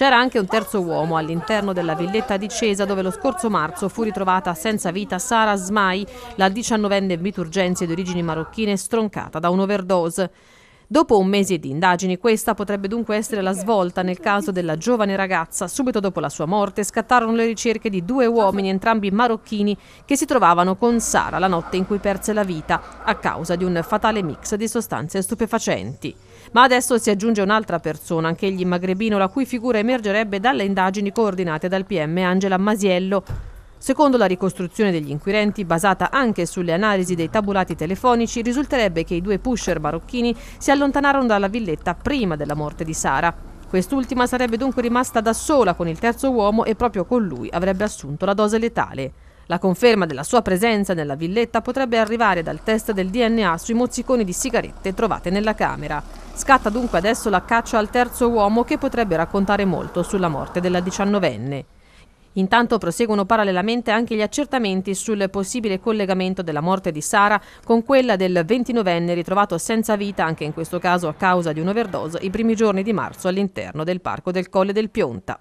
C'era anche un terzo uomo all'interno della villetta di Cesa dove lo scorso marzo fu ritrovata senza vita Sara Smai, la diciannovenne biturgense di origini marocchine stroncata da un overdose. Dopo un mese di indagini, questa potrebbe dunque essere la svolta nel caso della giovane ragazza. Subito dopo la sua morte scattarono le ricerche di due uomini, entrambi marocchini, che si trovavano con Sara la notte in cui perse la vita a causa di un fatale mix di sostanze stupefacenti. Ma adesso si aggiunge un'altra persona, anch'egli magrebino, la cui figura emergerebbe dalle indagini coordinate dal PM Angela Masiello. Secondo la ricostruzione degli inquirenti, basata anche sulle analisi dei tabulati telefonici, risulterebbe che i due pusher marocchini si allontanarono dalla villetta prima della morte di Sara. Quest'ultima sarebbe dunque rimasta da sola con il terzo uomo e proprio con lui avrebbe assunto la dose letale. La conferma della sua presenza nella villetta potrebbe arrivare dal test del DNA sui mozziconi di sigarette trovate nella camera. Scatta dunque adesso la caccia al terzo uomo che potrebbe raccontare molto sulla morte della diciannovenne. Intanto proseguono parallelamente anche gli accertamenti sul possibile collegamento della morte di Sara con quella del 29enne ritrovato senza vita, anche in questo caso a causa di un'overdose, i primi giorni di marzo all'interno del parco del Colle del Pionta.